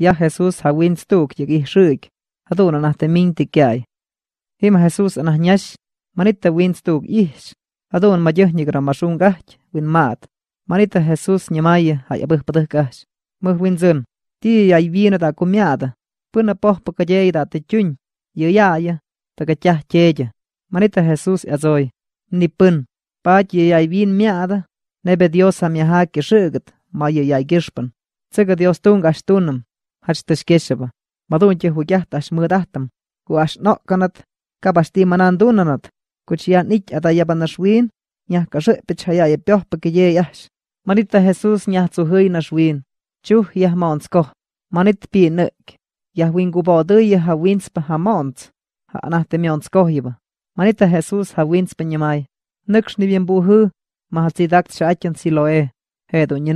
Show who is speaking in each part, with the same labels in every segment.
Speaker 1: ja Jesus, hawin stuk yek ihrik, aduna nah temin tikay. Hima Jesús anah nyash, manita win stuk ihsh, adun mayuh yek ramashun win maat. Manita Jesus nyamaya ay abuh padah gahch. Muh win zun, ti ay vina da kumyada, puna poh pakayay da te chun, yuyaya, takachah cheya. Manita Jesús azoy, nipun, paat yuyay vin miada, nebe Dios amyaha kishigat, ma yuyay gishpan. Tsaga Dios tunga ashtunam, hartas kessäpä. Mä tuun kehu kähtäis myötähtäm, kun as nokkanat kapastiiman antunnanat, kun sijaan nitjä tai japanna suin, jahka söppits hajaa ja pjohpakin jeejas. Mä nitta Jesus jahtsu hõina suin, tjuh jah maonsko, mä nitt piin nöök. Ja huin kupoo tõi ha vinspa ha maont, ha anahte miont skohjiva. Mä nitta Jesus ha vinspa njamai. Nöks nivien puhuu, mä hatsi takt saatjan silo e. Heedun ja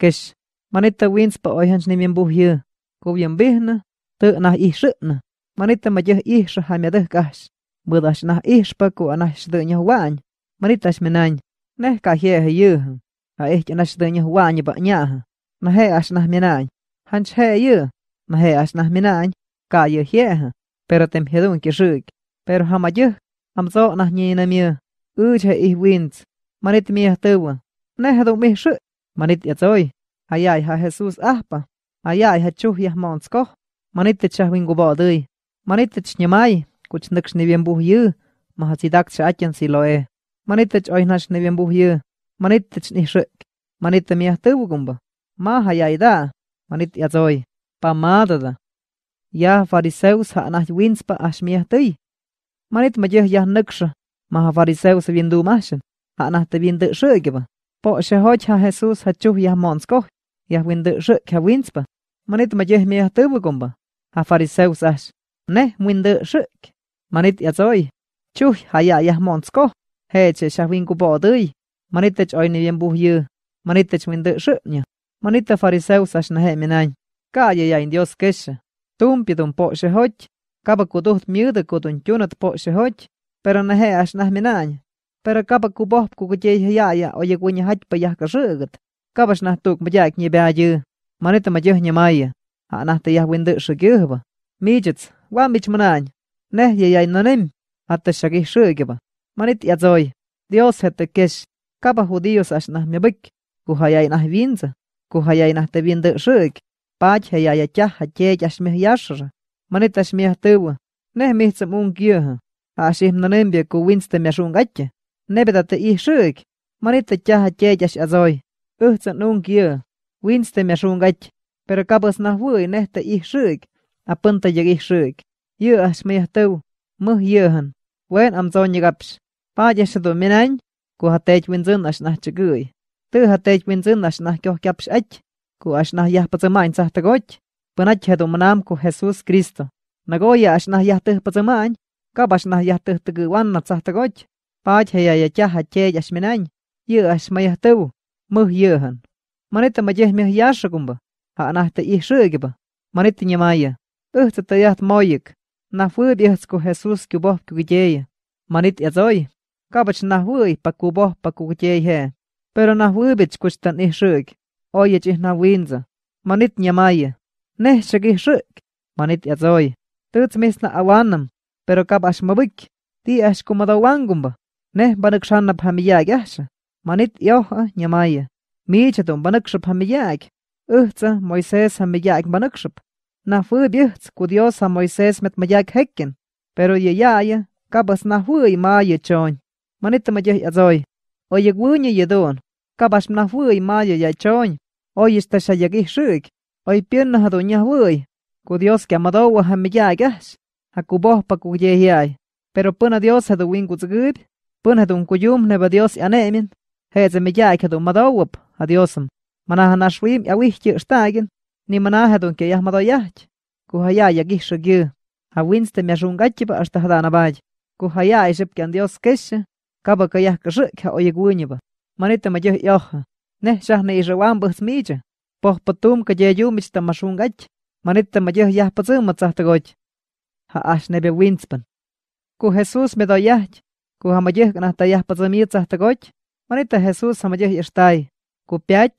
Speaker 1: kes. Mä nitta vinspa oihans nivien puhjuu. ku bien bihna, tu na ih shna. Manita ma jeh ih sh ha me de kas. Buda sh na ih sh pa ku na sh de nyu wan. Manita sh menan. Ne ka he he yu. Ha ih ch na sh de nyu wan ba nya. Na he as na menan. Han che yu. Na he as na menan. Ka yu he ha. Pero tem he dun ki shuk. Pero ha ma jeh. Am zo na nyi na mi. U che ih wind. Manita mi ha tu. Ne ha du mi shu. Manita ya zoi. Ayai ha Jesus ahpa. Aya ihachuj montzko, manitech ahwingubodui, manitech ñamay, kuchneksh nibiembuhyu, mahatzidaksh atyan siloe, manitech oihnash nibiembuhyu, manitech nishrik, manite miahtubugumba, maha yaida, manit zoi, yatzoi, pamadada. Yah fariseus haanah winspa ashmiahtui, manit majeh yah neksha, maha fariseus vindumashan, haanah te vindu shikiba, po shehoch ha Jesus hachuj yah montzko, yah vindu shik ha winspa, manit mea yahtubu compa. Ha fariseus ash. Ne, muinde shuk. Manit yatzoi. Chuy, haya yahmonsko. Heche shahwin kupodui. Manit tech oini bien buhyu. Manit tech windu shuknya. Manit a fariseus ash nahe minain. Kaaye jäin dios kesha. Tumpidun po shehoch. Kapa kutuht miudu kutun junat po shehoch. Pero nahe as nah minain. Pero kapa kupoh kukutjei haya oye kunya hajpa jahka shukat. Kapas nah tuk majak nye beajyu. Manita mayuh ñamaya, anah te yah windë shëgjëhba. Michët's, wa mich mënañ, neh yeyay nënim, atë shagih shëgjëba. Manit yatsoy, Dios hette kesh, kapa judíos ash nah mjabëk, ku hayay nah vinza, ku hayay nah te windë shëg, paach hayay atyah hatyeej ash mih yashra. Manit ash mih tëwa, neh mihtsëm un kjëhë, ash ih nënimbje ku winz te mjashun gatje, nebeta te ih shëg, manit atyah hatyeej ash azoi, ëhtsen un kjëhë winstemyaxunqach, pero capäsnajwä'i nejta ijsyä'k, apäntayac ijsyä'k. Yä'ajs meyatäw, mäj yä'jän, we'n amtsoonyäkaps. Pa'tyäjtzyädu menany, ku teet teetywintzämna's najtzyäkä'y. Tä'jä teetywintzämna's naj kyojkyajps aty, ku a'ax naj yajpatzäma'intzajtäkotyä. Pä'natyi jedu mänam ku Jesus Kristo, Cristo. Näkoya a'ax naj yajtäjpatzäma'any, kap a'ax naj yajtäjtäkä'wanatzajtäkotyä. Pa'tyi jeyayatyaj ja tye'tya'x menany, yä'ajs mayajtäw, muh yä'jän. manita mayeh miah yaxacumba, anahta ihxeguiba, manita ñamaya, uhta tayaht moyek, nafuid ihtzku Jesús kuboh kuguyeya, manit yazoy, kabach nahuy pa kuboh pa kuguyeye, pero nahuibich kuchtan ihxeg, oyech ihnawinza, manit ñamaya, nehchak ihxeg, manit yazoy, tutz misna awanam, pero kabach mabik, ti ashkumadawangumba, neh banakxanap hamiyag yahxa, manit yoha ñamaya miichatum panäkxäp jamiya'ak, äjtsa Moisés jamiya'ak panäkxäp. Najwä'y yäjts ku Dios ja Moisés met maya'ak jekyen, pero yä ya'ya kapäs najwä'y maayä tsyooñ. Manitä ma yäjyatsoy, oye wä'nyi yädu'un, kapäs najwä'y maayä yä tsyooñ, oyästasyajyäk ijxä'k, oy pyännä jadun yajwä'y, ku Dios kyamadowä jamiya'ak ajs, jaku pohpa ku yäjya'y, pero pä'nä Dios jadu winkutsäkäpy, pä'nä jedun kuyumnäpä Dios 'yane'myän. Je'tze mi ya'ijyajun modowäp jadyosäm manaja't naxwim yawijtyä'xta'kin nimanaja't que yajmodoyajtzy ku ja ya'yakijxäkyä ja wintztä myaxunhkatyäpä hasta jada'anapatyi ku ja ya'ixäpkya'n dios kesye kapä ka yajkäxä'k ja oyäkwänyäpä manitämä yäj'yoja nejsyajna ʼyixä'wampä mi'tzyä pojpa tumkä yeeyumitz ta maxunhkaty manitämä yäjyajpatzä'mä tsajtäkotyä ja a'synepe wintzpän ku Jesús myodoyajtzy ku jamä yäjk'najtajyajpatzämyä tsajtäkotyä Manita Jesús samayeh yashtai. Kupiach.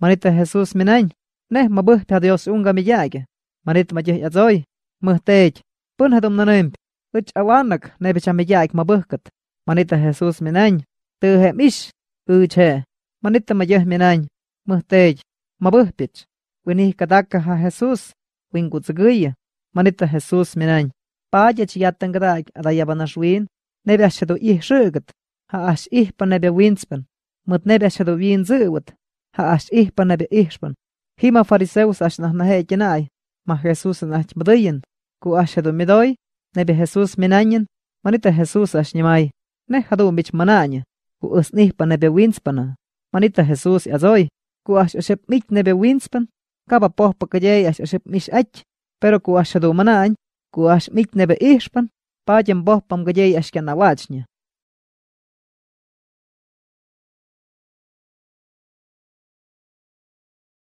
Speaker 1: Manita Jesús minañ. Neh mabuh pia Dios unga miyag. Manita mayeh yazoy. Muhtech. Pun hadum nanimp. Uch awanak nebicha miyag mabuhkat. Manita Jesús minañ. Tuhe mish. Uche. Manita mayeh minañ. Muhtech. Mabuhpich. Winih kataka ha Jesús. Wingutzguya. Manita Jesús minañ. Paya a gadag Ne win. Nebiach shedu ih shugat. Ha nebe ha'a'x ijpanäpya wintzpän, mät ha wintzä'wät, ja'a'x nebe ihspen. hima fariseus nahe genai, ma ku mätäyä'n, do mido'i, nebe Jesus minanyin, manita Jesus mich mananya, ku mana'anyä, ku'äs ijpanäpya wintzpänä, manita Jesus 'yatso'i, nebe winspen, kaba wintzpän, ka'pa aš a'x yäsyäp ach, pero ku ku ku'ajsyädu nebe ku'ajx pájem ijspän, padyä'm pojpamkätye'i a'x kyanawa'tzyä.